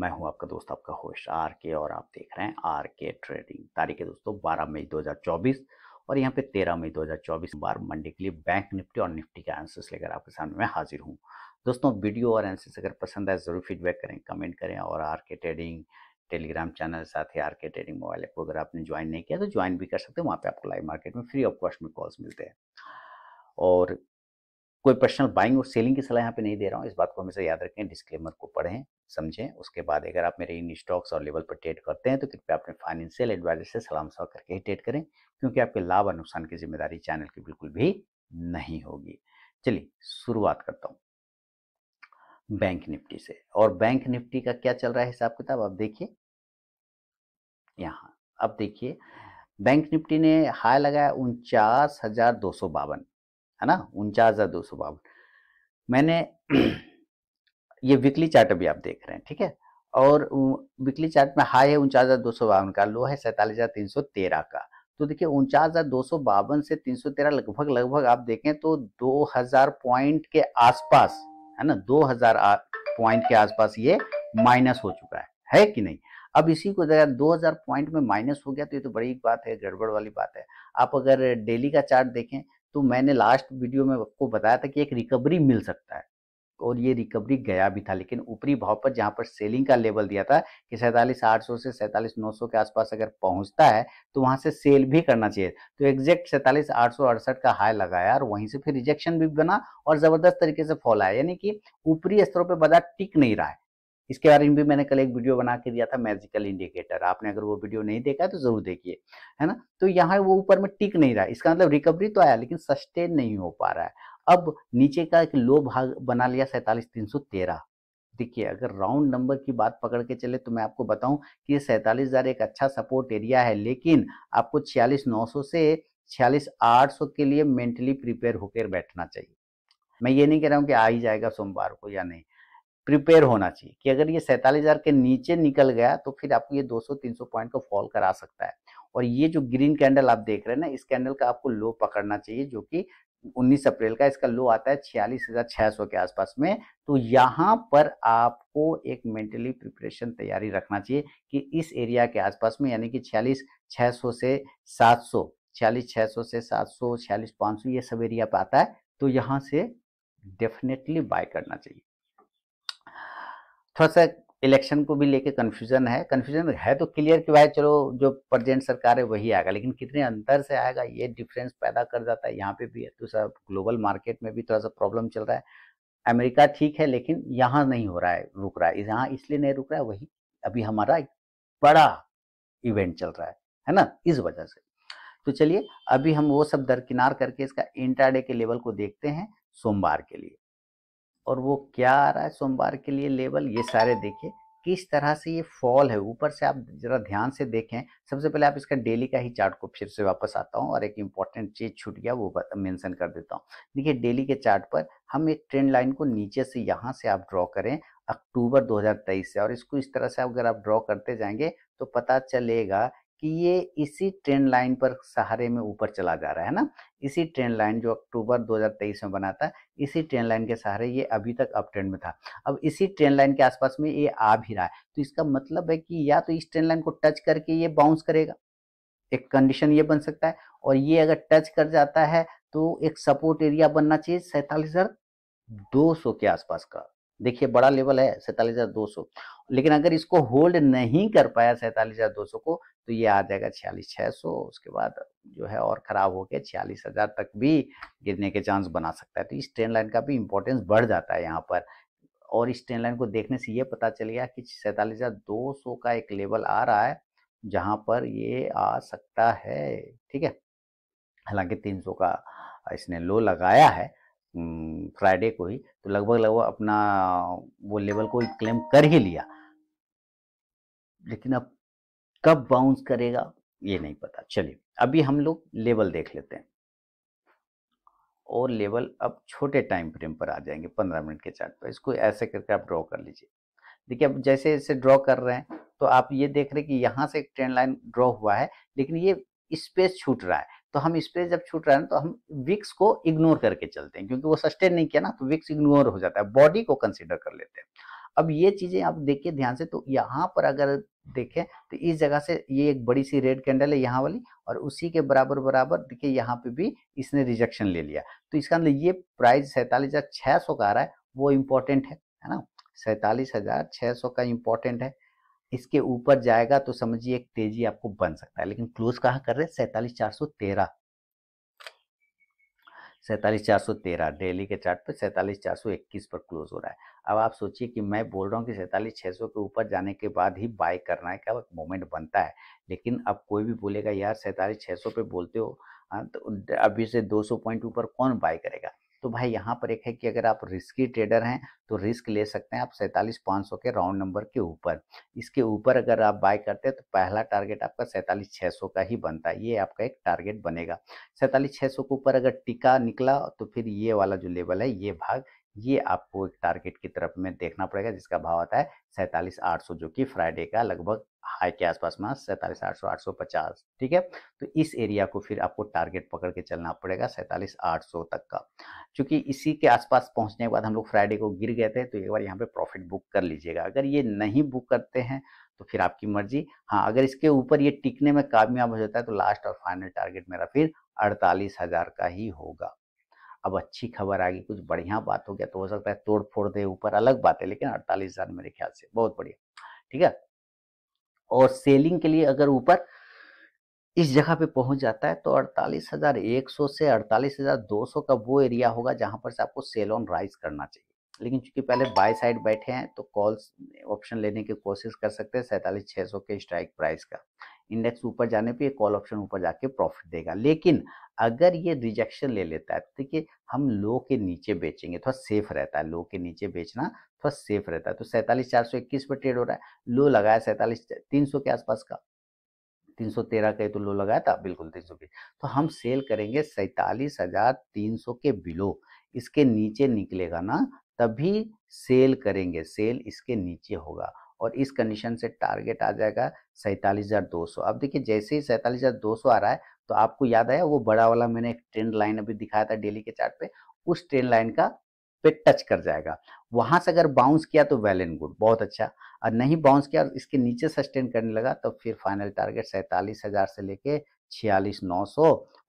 मैं हूं आपका दोस्त आपका होस्ट आर के और आप देख रहे हैं आर के ट्रेडिंग तारीख है दोस्तों 12 मई 2024 और यहां पे 13 मई 2024 बार मंडे के लिए बैंक निफ्टी और निफ्टी के आंसर्स लेकर आपके सामने मैं हाजिर हूं दोस्तों वीडियो और आंसर्स अगर पसंद आए ज़रूर फीडबैक करें कमेंट करें और are K trading Telegram channel साथ ही R K trading mobile app को अगर आपने ज्वाइन नहीं किया तो ज्वाइन भी कर सकते हैं वहाँ पर आपको लाइव मार्केट में फ्री ऑफ कॉस्ट में कॉल्स मिलते हैं और कोई पर्सनल बाइंग और सेलिंग की सलाह यहाँ पे नहीं दे रहा हूँ इस बात को हमेशा याद रखें डिस्क्लेमर को पढ़ें समझें उसके बाद अगर आप मेरे इन स्टॉक्स और लेवल पर ट्रेड करते हैं तो कृपया अपने फाइनेंशियल एडवाइजर से सलाह करके ही ट्रेड करें क्योंकि आपके लाभ और नुकसान की जिम्मेदारी चैनल की बिल्कुल भी नहीं होगी चलिए शुरुआत करता हूँ बैंक निफ्टी से और बैंक निफ्टी का क्या चल रहा है हिसाब किताब आप देखिए यहाँ अब देखिए बैंक निफ्टी ने हाई लगाया उनचास हजार दो सौ बावन है ना उनचास हज़ार दो सौ बावन मैंने ये वीकली चार्ट अभी आप देख रहे हैं ठीक है और वीकली चार्ट में हाई है उनचास हज़ार दो सौ बावन का लो है सैतालीस हज़ार तीन सौ तेरह का तो देखिए उनचास हज़ार दो सौ बावन से तीन सौ तेरह लगभग लगभग आप देखें तो दो हज़ार पॉइंट के आसपास है ना दो हज़ार पॉइंट के आसपास ये माइनस हो चुका है है कि नहीं अब इसी को अगर 2000 पॉइंट में माइनस हो गया तो ये तो बड़ी बात है गड़बड़ वाली बात है आप अगर डेली का चार्ट देखें तो मैंने लास्ट वीडियो में आपको बताया था कि एक रिकवरी मिल सकता है और ये रिकवरी गया भी था लेकिन ऊपरी भाव पर जहाँ पर सेलिंग का लेवल दिया था कि सैंतालीस आठ सौ से सैंतालीस नौ सौ के आसपास अगर पहुँचता है तो वहाँ से सेल भी करना चाहिए तो एग्जैक्ट सैंतालीस आठ सौ अड़सठ का हाई लगाया और वहीं से फिर रिजेक्शन भी बना और ज़बरदस्त तरीके से फॉल आया यानी कि ऊपरी स्तरों पर बाजार टिक नहीं रहा है इसके बारे में भी मैंने कल एक वीडियो बना के दिया था मैजिकल इंडिकेटर आपने अगर वो वीडियो नहीं देखा है तो जरूर देखिए है ना तो यहाँ वो ऊपर में टिक नहीं रहा इसका मतलब रिकवरी तो आया लेकिन सस्टेन नहीं हो पा रहा है अब नीचे का एक लो भाग बना लिया सैतालीस तीन सौ तेरह देखिए अगर राउंड नंबर की बात पकड़ के चले तो मैं आपको बताऊं कि ये सैतालीस हज़ार एक अच्छा सपोर्ट एरिया है लेकिन आपको छियालीस नौ सौ से छियालीस आठ सौ के लिए मेंटली प्रिपेयर होकर बैठना चाहिए मैं ये नहीं कह रहा हूँ कि आ ही जाएगा सोमवार को या नहीं प्रिपेयर होना चाहिए कि अगर ये सैंतालीस हज़ार के नीचे निकल गया तो फिर आपको ये 200-300 पॉइंट का फॉल करा सकता है और ये जो ग्रीन कैंडल आप देख रहे हैं ना इस कैंडल का आपको लो पकड़ना चाहिए जो कि 19 अप्रैल का इसका लो आता है छियालीस हज़ार छः सौ के आसपास में तो यहाँ पर आपको एक मेंटली प्रिपरेशन तैयारी रखना चाहिए कि इस एरिया के आसपास में यानी कि छियालीस छः सौ से सात सौ छियालीस छः सौ से सात सौ छियालीस पाँच सौ ये सब एरिया पर आता है तो यहाँ से डेफिनेटली बाय करना चाहिए थोड़ा सा इलेक्शन को भी लेके कन्फ्यूजन है कन्फ्यूजन है तो क्लियर कि भाई चलो जो प्रजेंट सरकार है वही आएगा लेकिन कितने अंतर से आएगा ये डिफरेंस पैदा कर जाता है यहाँ पे भी दूसरा ग्लोबल मार्केट में भी थोड़ा सा प्रॉब्लम चल रहा है अमेरिका ठीक है लेकिन यहाँ नहीं हो रहा है रुक रहा है यहाँ इसलिए नहीं रुक रहा है वही अभी हमारा एक बड़ा इवेंट चल रहा है है ना इस वजह से तो चलिए अभी हम वो सब दरकिनार करके इसका इंटरडे के लेवल को देखते हैं सोमवार के लिए और वो क्या आ रहा है सोमवार के लिए लेवल ये सारे देखिए किस तरह से ये फॉल है ऊपर से आप जरा ध्यान से देखें सबसे पहले आप इसका डेली का ही चार्ट को फिर से वापस आता हूँ और एक इम्पॉर्टेंट चीज़ छूट गया वो मेंशन कर देता हूँ देखिए डेली के चार्ट पर हम एक ट्रेंड लाइन को नीचे से यहाँ से आप ड्रॉ करें अक्टूबर 2023 से और इसको इस तरह से अगर आप ड्रॉ करते जाएंगे तो पता चलेगा कि ये इसी ट्रेंड लाइन पर सहारे में ऊपर चला जा रहा है ना इसी ट्रेंड लाइन जो अक्टूबर 2023 में बना था इसी ट्रेंड लाइन के सहारे ये अभी तक अप ट्रेंड में था अब इसी ट्रेंड लाइन के आसपास में ये आ भी रहा है तो इसका मतलब है कि या तो इस ट्रेंड लाइन को टच करके ये बाउंस करेगा एक कंडीशन ये बन सकता है और ये अगर टच कर जाता है तो एक सपोर्ट एरिया बनना चाहिए सैतालीस हजार दो सौ के आसपास का देखिए बड़ा लेवल है सैतालीस हजार दो सौ लेकिन अगर इसको होल्ड नहीं कर पाया सैतालीस हजार दो को तो ये आ जाएगा छियालीस छह सौ उसके बाद जो है और ख़राब होकर छियालीस हज़ार तक भी गिरने के चांस बना सकता है तो इस ट्रेन लाइन का भी इम्पोर्टेंस बढ़ जाता है यहाँ पर और इस ट्रेन लाइन को देखने से ये पता चल गया कि सैतालीस हज़ार दो सौ का एक लेवल आ रहा है जहाँ पर ये आ सकता है ठीक है हालांकि तीन सौ का इसने लो लगाया है फ्राइडे को ही तो लगभग लगभग अपना वो लेवल को क्लेम कर ही लिया लेकिन अब कब बाउंस करेगा ये नहीं पता चलिए अभी हम लोग लेवल देख लेते हैं और लेवल अब छोटे टाइम फ्रेम पर आ जाएंगे पंद्रह मिनट के चार्ट पर इसको ऐसे करके आप ड्रॉ कर लीजिए देखिए अब जैसे जैसे ड्रॉ कर रहे हैं तो आप ये देख रहे हैं कि यहाँ से एक ट्रेंड लाइन ड्रॉ हुआ है लेकिन ये स्पेस छूट रहा है तो हम इस पर जब छूट रहे हैं तो हम विक्स को इग्नोर करके चलते हैं क्योंकि वो सस्टेन नहीं किया ना तो विक्स इग्नोर हो जाता है बॉडी को कंसिडर कर लेते हैं अब ये चीजें आप देखिए ध्यान से तो यहाँ पर अगर देखें तो इस जगह से ये एक बड़ी सी रेड कैंडल है यहाँ वाली और उसी के बराबर बराबर देखिए यहाँ पे भी इसने रिजेक्शन ले लिया तो इसका मतलब ये प्राइस सैतालीस हजार छह सौ का आ रहा है वो इम्पोर्टेंट है है ना सैतालीस हजार छह सौ का इम्पोर्टेंट है इसके ऊपर जाएगा तो समझिए एक तेजी आपको बन सकता है लेकिन क्लोज कहाँ कर रहे हैं सैतालीस चार सौ तेरह सैतालीस चार सौ तेरह डेली के चार्ट पर सैतालीस चार सौ इक्कीस पर क्लोज हो रहा है अब आप सोचिए कि मैं बोल रहा हूँ कि सैतालीस छः सौ के ऊपर जाने के बाद ही बाय करना है क्या मोमेंट बनता है लेकिन अब कोई भी बोलेगा यार सैतालीस छः सौ पे बोलते हो हाँ, तो अभी से दो सौ पॉइंट ऊपर कौन बाय करेगा तो भाई यहाँ पर एक है कि अगर आप रिस्की ट्रेडर हैं तो रिस्क ले सकते हैं आप सैंतालीस पाँच सौ के राउंड नंबर के ऊपर इसके ऊपर अगर आप बाय करते हैं तो पहला टारगेट आपका सैंतालीस छः सौ का ही बनता है ये आपका एक टारगेट बनेगा सैंतालीस छः सौ के ऊपर अगर टिका निकला तो फिर ये वाला जो लेवल है ये भाग ये आपको एक टारगेट की तरफ में देखना पड़ेगा जिसका भाव आता है सैंतालीस आठ सौ जो कि फ्राइडे का लगभग हाई के आसपास में सैंतालीस आठ सौ आठ सौ पचास ठीक है तो इस एरिया को फिर आपको टारगेट पकड़ के चलना पड़ेगा सैंतालीस आठ सौ तक का क्योंकि इसी के आसपास पहुंचने के बाद हम लोग फ्राइडे को गिर गए थे तो एक बार यहाँ पे प्रॉफिट बुक कर लीजिएगा अगर ये नहीं बुक करते हैं तो फिर आपकी मर्जी हाँ अगर इसके ऊपर ये टिकने में कामयाब हो जाता है तो लास्ट और फाइनल टारगेट मेरा फिर अड़तालीस हजार का ही होगा अब अच्छी खबर आ गई कुछ बढ़िया बात हो गया तो हो सकता है तोड़ फोड़ दे ऊपर अलग बात है लेकिन अड़तालीस हजार मेरे ख्याल से बहुत बढ़िया ठीक है और सेलिंग के लिए अगर ऊपर इस जगह पे पहुंच जाता है तो 48,100 से 48,200 का वो एरिया होगा जहां पर से आपको सेल ऑन राइज करना चाहिए लेकिन चूंकि पहले बाय साइड बैठे हैं तो कॉल्स ऑप्शन लेने की कोशिश कर सकते हैं सैंतालीस छः के स्ट्राइक प्राइस का इंडेक्स ऊपर जाने पे ये कॉल ऑप्शन ऊपर जाके प्रॉफिट देगा लेकिन अगर ये रिजेक्शन ले लेता है तो देखिए हम लो के नीचे बेचेंगे थोड़ा सेफ रहता है लो के नीचे बेचना थोड़ा सेफ रहता है तो सैंतालीस चार सौ इक्कीस पर ट्रेड हो रहा है लो लगाया सैंतालीस तीन सौ के आसपास का तीन सौ तेरह का तो लो लगाया था बिल्कुल तीन सौ तो हम सेल करेंगे सैतालीस हजार तीन सौ के बिलो इसके नीचे निकलेगा ना तभी सेल करेंगे सेल इसके नीचे होगा और इस कंडीशन से टारगेट आ जाएगा सैंतालीस हज़ार दो सौ अब देखिए जैसे ही सैंतालीस हज़ार दो सौ आ रहा है तो आपको याद आया वो बड़ा वाला मैंने एक ट्रेंड लाइन अभी दिखाया था डेली के चार्ट पे उस ट्रेंड लाइन का पे टच कर जाएगा वहां से अगर बाउंस किया तो वेल एंड गुड बहुत अच्छा और नहीं बाउंस किया इसके नीचे सस्टेन करने लगा तो फिर फाइनल टारगेट सैंतालीस हज़ार से लेके छियालीस नौ सौ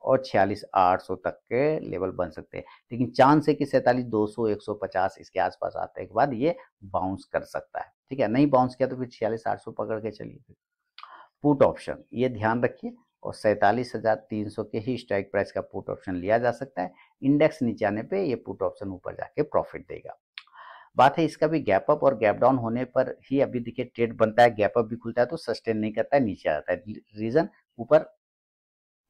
और छियालीस आठ सौ तक के लेवल बन सकते हैं लेकिन चांस है कि सैंतालीस दो सौ एक सौ पचास इसके आसपास आते के बाद ये बाउंस कर सकता है ठीक है नहीं बाउंस किया तो फिर छियालीस आठ सौ पकड़ के चलिए पुट ऑप्शन ये ध्यान रखिए और सैंतालीस हज़ार तीन सौ के ही स्ट्राइक प्राइस का पुट ऑप्शन लिया जा सकता है इंडेक्स नीचे आने पे ये पुट ऑप्शन ऊपर जाके प्रॉफिट देगा बात है इसका भी गैप अप और गैप डाउन होने पर ही अभी देखिए ट्रेड बनता है गैप अप भी खुलता है तो सस्टेन नहीं करता है नीचे आ जाता है रीज़न ऊपर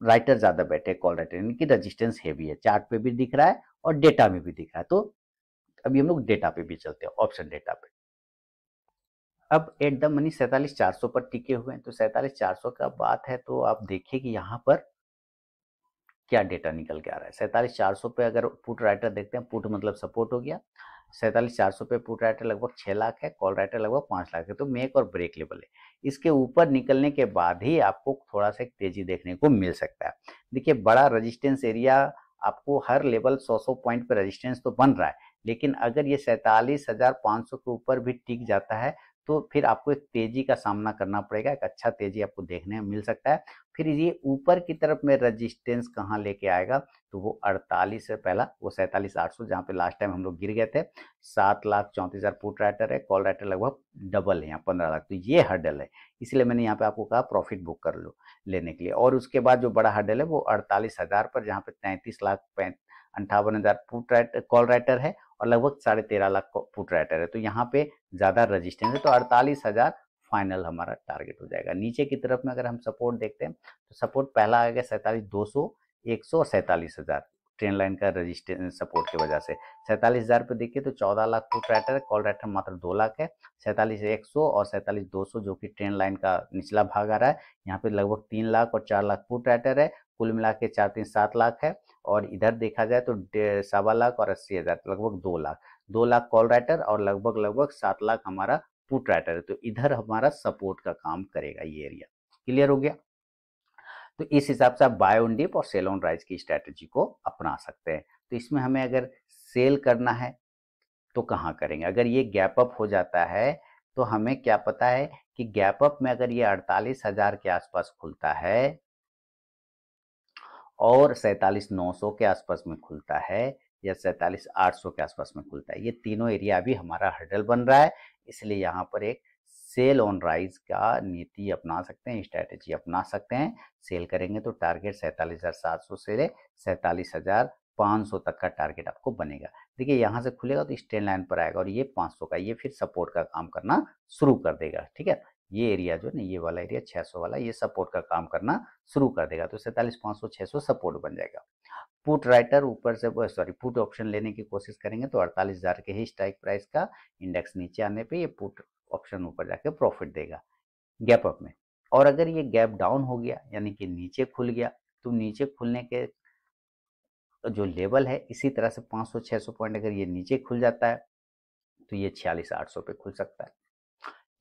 राइटर ज़्यादा बैठे कॉल राइटर इनकी रजिस्टेंस हैवी है चार्ट पे भी दिख रहा है और डेटा में भी दिख रहा है तो अभी हम लोग डेटा पे भी चलते हैं ऑप्शन डेटा पे अब एट द मनी सैतालीस चार सौ पर टिके हुए हैं तो सैतालीस चार सौ का बात है तो आप देखिए कि यहाँ पर क्या डेटा निकल के आ रहा है सैतालीस चार सौ पे अगर पुट राइटर देखते हैं पुट मतलब सपोर्ट हो गया सैतालीस चार सौ पे पुट राइटर लगभग छः लाख है कॉल राइटर लगभग पाँच लाख है तो मेक और ब्रेक लेवल है इसके ऊपर निकलने के बाद ही आपको थोड़ा सा तेजी देखने को मिल सकता है देखिए बड़ा रजिस्टेंस एरिया आपको हर लेवल सौ सौ पॉइंट पर रजिस्टेंस तो बन रहा है लेकिन अगर ये सैंतालीस हजार पाँच सौ के ऊपर भी टिक जाता है तो फिर आपको एक तेजी का सामना करना पड़ेगा एक अच्छा तेजी आपको देखने में मिल सकता है फिर ये ऊपर की तरफ में रेजिस्टेंस कहाँ लेके आएगा तो वो 48 से पहला वो सैंतालीस आठ सौ जहाँ पे लास्ट टाइम हम लोग गिर गए थे सात लाख चौंतीस हज़ार पुट राइटर है कॉल राइटर लगभग डबल है यहाँ पंद्रह लाख तो ये हर्डल है इसलिए मैंने यहाँ पे आपको कहा प्रॉफिट बुक कर लो लेने के लिए और उसके बाद जो बड़ा हर्डल है वो अड़तालीस हज़ार पर जहाँ पे तैंतीस लाख पैं अंठावन हज़ार पुट राइटर कॉल राइटर है और लगभग साढ़े तेरह लाख को फुट राइटर है तो यहाँ पे ज़्यादा रजिस्टेंस है तो अड़तालीस हज़ार फाइनल हमारा टारगेट हो जाएगा नीचे की तरफ में अगर हम सपोर्ट देखते हैं तो सपोर्ट पहला आएगा सैंतालीस दो सौ एक सौ और सैंतालीस हज़ार ट्रेन लाइन का रजिस्ट्रेशन सपोर्ट की वजह से सैंतालीस हज़ार पे देखिए तो चौदह लाख फुट राइटर है कॉल राइटर मात्र दो लाख है सैंतालीस एक सौ और सैंतालीस दो सौ जो कि ट्रेन लाइन का निचला भाग आ रहा है यहाँ पे लगभग तीन लाख और चार लाख फुट राइटर है कुल मिला के चार तीन सात लाख है और इधर देखा जाए तो सवा लाख और अस्सी हज़ार तो लगभग दो लाख दो लाख कॉल राइटर और लगभग लगभग सात लाख हमारा पुट राइटर है तो इधर हमारा सपोर्ट का काम करेगा ये एरिया क्लियर हो गया तो इस हिसाब से आप बाय ऑन डिप और सेल ऑन राइज की स्ट्रैटेजी को अपना सकते हैं तो इसमें हमें अगर सेल करना है तो कहाँ करेंगे अगर ये गैप अप हो जाता है तो हमें क्या पता है कि गैप अप में अगर ये अड़तालीस हज़ार के आसपास खुलता है और सैंतालीस नौ सौ के आसपास में खुलता है या सैंतालीस आठ सौ के आसपास में खुलता है ये तीनों एरिया अभी हमारा हर्डल बन रहा है इसलिए यहाँ पर एक सेल ऑन राइज का नीति अपना सकते हैं स्ट्रैटेजी अपना सकते हैं सेल करेंगे तो टारगेट सैंतालीस हज़ार सात सौ से सैंतालीस हज़ार पाँच सौ तक का टारगेट आपको बनेगा देखिए यहाँ से खुलेगा तो स्टैंड लाइन पर आएगा और ये पाँच सौ का ये फिर सपोर्ट का काम करना शुरू कर देगा ठीक है ये एरिया जो है ना ये वाला एरिया 600 वाला ये सपोर्ट का काम करना शुरू कर देगा तो सैंतालीस पाँच सौ छः सौ सपोर्ट बन जाएगा पुट राइटर ऊपर से सॉरी पुट ऑप्शन लेने की कोशिश करेंगे तो अड़तालीस हज़ार के ही स्ट्राइक प्राइस का इंडेक्स नीचे आने पे ये पुट ऑप्शन ऊपर जाके प्रॉफिट देगा गैप अप में और अगर ये गैप डाउन हो गया यानी कि नीचे खुल गया तो नीचे खुलने के जो लेवल है इसी तरह से पाँच सौ पॉइंट अगर ये नीचे खुल जाता है तो ये छियालीस आठ सौ पे खुल सकता है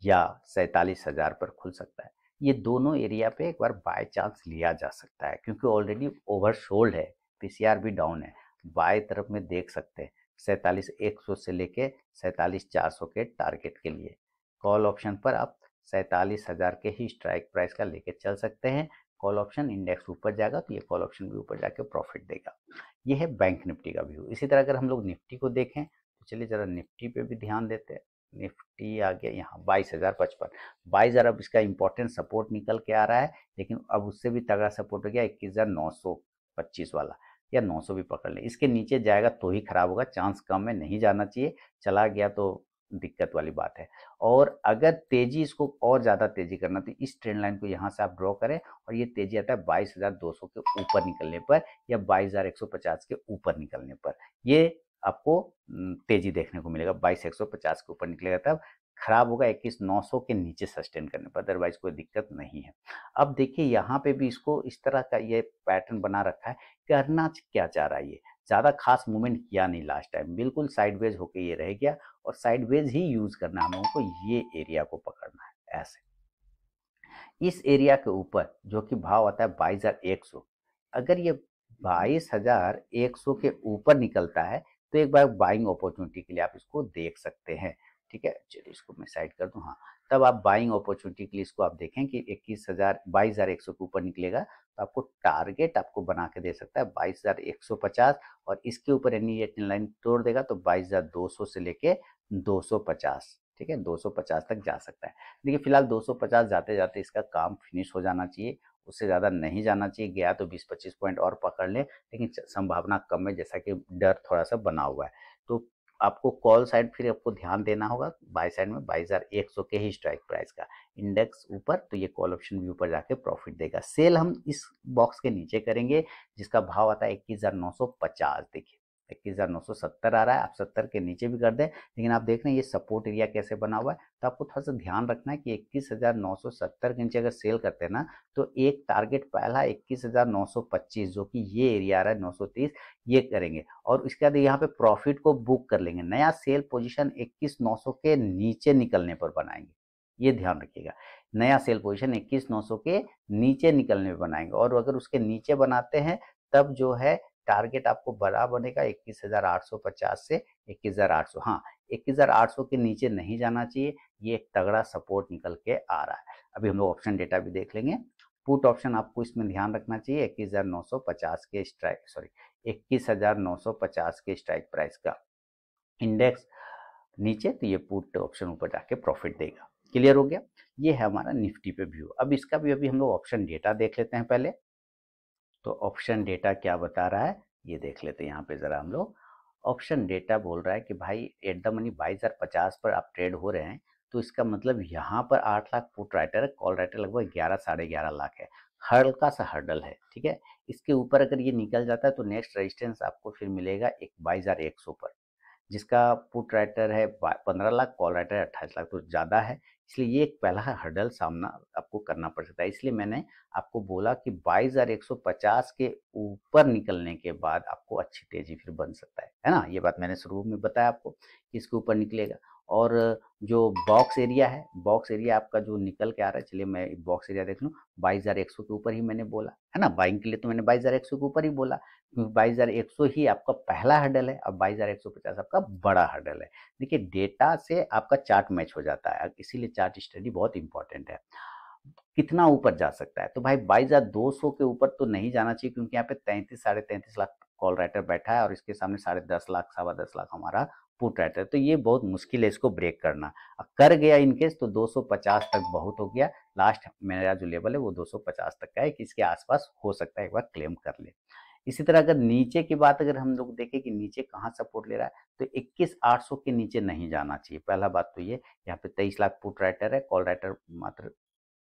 या सैंतालीस हज़ार पर खुल सकता है ये दोनों एरिया पे एक बार बाय चांस लिया जा सकता है क्योंकि ऑलरेडी ओवरसोल्ड है पी भी डाउन है बाय तरफ में देख सकते हैं सैंतालीस एक सौ से लेके सैंतालीस चार सौ के टारगेट के लिए कॉल ऑप्शन पर आप सैंतालीस हज़ार के ही स्ट्राइक प्राइस का लेके चल सकते हैं कॉल ऑप्शन इंडेक्स ऊपर जाएगा तो ये कॉल ऑप्शन भी ऊपर जाके प्रॉफिट देगा ये है बैंक निफ्टी का व्यू इसी तरह अगर हम लोग निफ्टी को देखें तो चलिए ज़रा निफ्टी पे भी ध्यान देते हैं निफ्टी आ गया यहाँ बाईस हज़ार पचपन बाईस हज़ार अब इसका इंपॉर्टेंट सपोर्ट निकल के आ रहा है लेकिन अब उससे भी तगड़ा सपोर्ट हो गया इक्कीस हज़ार नौ सौ पच्चीस वाला या नौ सौ भी पकड़ लें इसके नीचे जाएगा तो ही खराब होगा चांस कम है नहीं जाना चाहिए चला गया तो दिक्कत वाली बात है और अगर तेजी इसको और ज़्यादा तेजी करना तो इस ट्रेंड लाइन को यहाँ से आप ड्रॉ करें और ये तेजी आता है सौ के ऊपर निकलने पर या पचास के ऊपर निकलने पर ये आपको तेजी देखने को मिलेगा बाईस एक सौ पचास के ऊपर निकलेगा तब खराब होगा इक्कीस नौ सौ के नीचे सस्टेन करने पर अदरवाइज कोई दिक्कत नहीं है अब देखिए यहाँ पे भी इसको इस तरह का ये पैटर्न बना रखा है करना क्या चाह रहा है ये ज़्यादा खास मूवमेंट किया नहीं लास्ट टाइम बिल्कुल साइडवेज होके ये रह गया और साइडवेज ही यूज़ करना हम लोगों को ये एरिया को पकड़ना है ऐसे इस एरिया के ऊपर जो कि भाव आता है बाईस अगर ये बाईस के ऊपर निकलता है तो एक बार बाइंग अपॉर्चुनिटी के लिए आप इसको देख सकते हैं ठीक है चलिए इसको मैं साइड कर दूँ हाँ तब आप बाइंग अपॉर्चुनिटी के लिए इसको आप देखें कि इक्कीस हज़ार बाईस हज़ार एक सौ के ऊपर निकलेगा तो आपको टारगेट आपको बना के दे सकता है बाईस हज़ार एक सौ पचास और इसके ऊपर यानी ये लाइन तोड़ देगा तो बाईस हज़ार दो सौ से लेके दो सौ पचास ठीक है 250 तक जा सकता है देखिए फिलहाल 250 जाते जाते इसका काम फिनिश हो जाना चाहिए उससे ज़्यादा नहीं जाना चाहिए गया तो 20-25 पॉइंट और पकड़ लें लेकिन संभावना कम है जैसा कि डर थोड़ा सा बना हुआ है तो आपको कॉल साइड फिर आपको ध्यान देना होगा बाई साइड में बाईस हज़ार एक सौ के ही स्ट्राइक प्राइस का इंडेक्स ऊपर तो ये कॉल ऑप्शन भी ऊपर जाके प्रॉफिट देगा सेल हम इस बॉक्स के नीचे करेंगे जिसका भाव आता है इक्कीस हज़ार नौ सौ पचास देखिए इक्कीस हज़ार नौ सौ सत्तर आ रहा है आप सत्तर के नीचे भी कर दें लेकिन आप देख रहे हैं ये सपोर्ट एरिया कैसे बना हुआ है तो आपको थोड़ा सा ध्यान रखना है कि इक्कीस हज़ार नौ सौ सत्तर के नीचे अगर सेल करते हैं ना तो एक टारगेट पहला इक्कीस हज़ार नौ सौ पच्चीस जो कि ये एरिया आ रहा है नौ सौ तीस ये करेंगे और इसके बाद यहाँ पे प्रॉफिट को बुक कर लेंगे नया सेल पोजिशन इक्कीस नौ सौ के नीचे निकलने पर बनाएंगे ये ध्यान रखिएगा नया सेल पोजीशन इक्कीस नौ सौ के नीचे निकलने में बनाएंगे और अगर उसके नीचे बनाते हैं तब जो है टारगेट आपको बड़ा बनेगा इक्कीस हजार आठ सौ पचास से इक्कीस हजार आठ सौ हाँ इक्कीस हजार आठ सौ के नीचे नहीं जाना चाहिए ये एक तगड़ा सपोर्ट निकल के आ रहा है अभी हम लोग ऑप्शन डेटा भी देख लेंगे पुट ऑप्शन आपको इसमें ध्यान रखना चाहिए पचास के स्ट्राइक सॉरी पचास के स्ट्राइक प्राइस का इंडेक्स नीचे तो ये पुट ऑप्शन ऊपर जाके प्रॉफिट देगा क्लियर हो गया ये है हमारा निफ्टी पे व्यू अब इसका भी अभी हम लोग ऑप्शन डेटा देख लेते हैं पहले तो ऑप्शन डेटा क्या बता रहा है ये देख लेते हैं यहाँ पे ज़रा हम लोग ऑप्शन डेटा बोल रहा है कि भाई एट द मनी बाईस हज़ार पचास पर आप ट्रेड हो रहे हैं तो इसका मतलब यहाँ पर आठ लाख पुट राइटर कॉल राइटर लगभग ग्यारह साढ़े ग्यारह लाख है हल्का सा हर्डल है ठीक है इसके ऊपर अगर ये निकल जाता है तो नेक्स्ट रेजिस्टेंस आपको फिर मिलेगा एक बाईस हज़ार एक सौ पर जिसका पुट राइटर है पंद्रह लाख कॉल राइटर है अट्ठाईस लाख तो ज़्यादा है इसलिए ये एक पहला हर्डल सामना आपको करना पड़ सकता है इसलिए मैंने आपको बोला कि बाईस हज़ार एक सौ पचास के ऊपर निकलने के बाद आपको अच्छी तेजी फिर बन सकता है है ना ये बात मैंने शुरू में बताया आपको कि इसके ऊपर निकलेगा और जो बॉक्स एरिया है बॉक्स एरिया आपका जो निकल के आ रहा है चलिए मैं बॉक्स एरिया देख लूँ बाईस हज़ार एक सौ के ऊपर ही मैंने बोला है ना बाइंग के लिए तो मैंने बाईस हज़ार एक सौ के ऊपर ही बोला क्योंकि बाईस हज़ार एक सौ ही आपका पहला हडल है और बाईस हज़ार एक सौ पचास आपका बड़ा हडल है देखिए डेटा से आपका चार्ट मैच हो जाता है इसीलिए चार्ट स्टडी बहुत इंपॉर्टेंट है कितना ऊपर जा सकता है तो भाई बाईस हज़ार दो सौ के ऊपर तो नहीं जाना चाहिए क्योंकि यहाँ पे तैंतीस साढ़े तैंतीस लाख कॉल राइटर बैठा है और इसके सामने साढ़े दस लाख सवा दस लाख हमारा फूट रहता है तो ये बहुत मुश्किल है इसको ब्रेक करना कर गया इनकेस तो 250 तक बहुत हो गया लास्ट मेरा जो लेवल है वो 250 तक का है कि इसके आसपास हो सकता है एक बार क्लेम कर ले इसी तरह अगर नीचे की बात अगर हम लोग देखें कि नीचे कहाँ सपोर्ट ले रहा है तो 21,800 के नीचे नहीं जाना चाहिए पहला बात तो ये यहाँ पे 23 लाख पुट राइटर है कॉल राइटर मात्र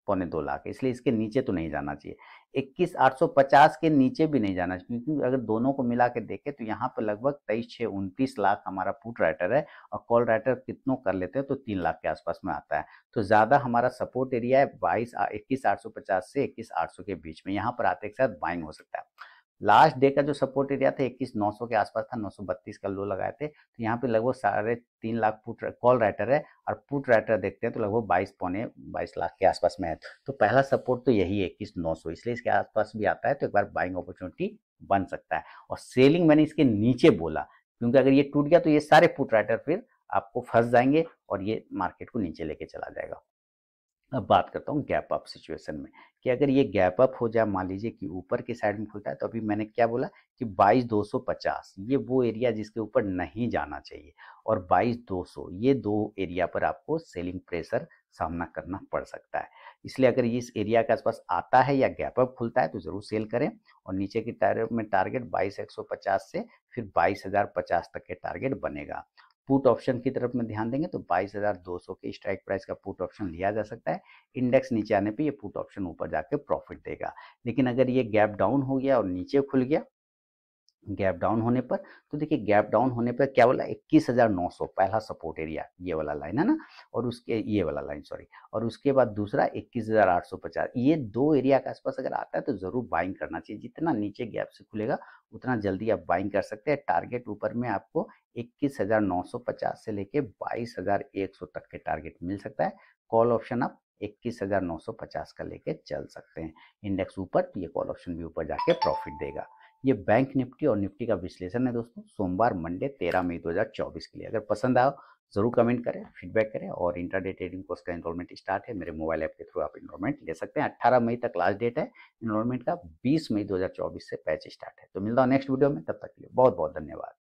पौने दो लाख इसलिए इसके नीचे तो नहीं जाना चाहिए इक्कीस आठ सौ पचास के नीचे भी नहीं जाना चाहिए क्योंकि अगर दोनों को मिला के देखें तो यहाँ पर लगभग तेईस छः उनतीस लाख हमारा पुट राइटर है और कॉल राइटर कितनों कर लेते हैं तो तीन लाख के आसपास में आता है तो ज़्यादा हमारा सपोर्ट एरिया है बाईस इक्कीस आठ सौ पचास से इक्कीस आठ सौ के बीच में यहाँ पर आते के साथ बाइंग हो सकता है लास्ट डे का जो सपोर्ट एरिया था इक्कीस नौ सौ के आसपास था नौ सौ बत्तीस का लो लगाए थे तो यहाँ पे लगभग साढ़े तीन लाख पुट कॉल राइटर है और पुट राइटर देखते हैं तो लगभग बाईस पौने बाईस लाख के आसपास में है तो पहला सपोर्ट तो यही है इक्कीस नौ सौ इसलिए इसके आसपास भी आता है तो एक बार बाइंग अपॉर्चुनिटी बन सकता है और सेलिंग मैंने इसके नीचे बोला क्योंकि अगर ये टूट गया तो ये सारे पुट राइटर फिर आपको फंस जाएंगे और ये मार्केट को नीचे लेके चला जाएगा अब बात करता हूँ गैप अप सिचुएशन में कि अगर ये गैप अप हो जाए मान लीजिए कि ऊपर के साइड में खुलता है तो अभी मैंने क्या बोला कि 22,250 ये वो एरिया जिसके ऊपर नहीं जाना चाहिए और 22,200 ये दो एरिया पर आपको सेलिंग प्रेशर सामना करना पड़ सकता है इसलिए अगर इस एरिया के आसपास आता है या गैप अप खुलता है तो ज़रूर सेल करें और नीचे के टारगेट में टारगेट बाईस से फिर बाईस तक के टारगेट बनेगा पुट ऑप्शन की तरफ में ध्यान देंगे तो 22,200 के स्ट्राइक प्राइस का पुट ऑप्शन लिया जा सकता है इंडेक्स नीचे आने पे ये पुट ऑप्शन ऊपर जाके प्रॉफिट देगा लेकिन अगर ये गैप डाउन हो गया और नीचे खुल गया गैप डाउन होने पर तो देखिए गैप डाउन होने पर क्या बोला इक्कीस हज़ार नौ सौ पहला सपोर्ट एरिया ये वाला लाइन है ना और उसके ये वाला लाइन सॉरी और उसके बाद दूसरा इक्कीस हज़ार आठ सौ पचास ये दो एरिया के आसपास अगर आता है तो ज़रूर बाइंग करना चाहिए जितना नीचे गैप से खुलेगा उतना जल्दी आप बाइंग कर सकते हैं टारगेट ऊपर में आपको इक्कीस हज़ार नौ सौ पचास से लेके बाईस हज़ार एक सौ तक के टारगेट मिल सकता है कॉल ऑप्शन आप इक्कीस हज़ार नौ सौ पचास का लेके चल सकते हैं इंडेक्स ऊपर तो ये कॉल ऑप्शन भी ऊपर जाके प्रॉफिट देगा ये बैंक निफ्टी और निफ्टी का विश्लेषण है दोस्तों सोमवार मंडे तेरह मई चौबीस के लिए अगर पसंद आओ जरूर कमेंट करें फीडबैक करें और इंटरडे ट्रेडिंग कोर्स का इनरोलमेंट स्टार्ट है मेरे मोबाइल ऐप के थ्रू आप इनरोलमेंट ले सकते हैं 18 मई तक लास्ट डेट है इनरोलमेंट का 20 मई 2024 से पैच स्टार्ट है तो मिलता हूँ नेक्स्ट वीडियो में तब तक के लिए बहुत बहुत धन्यवाद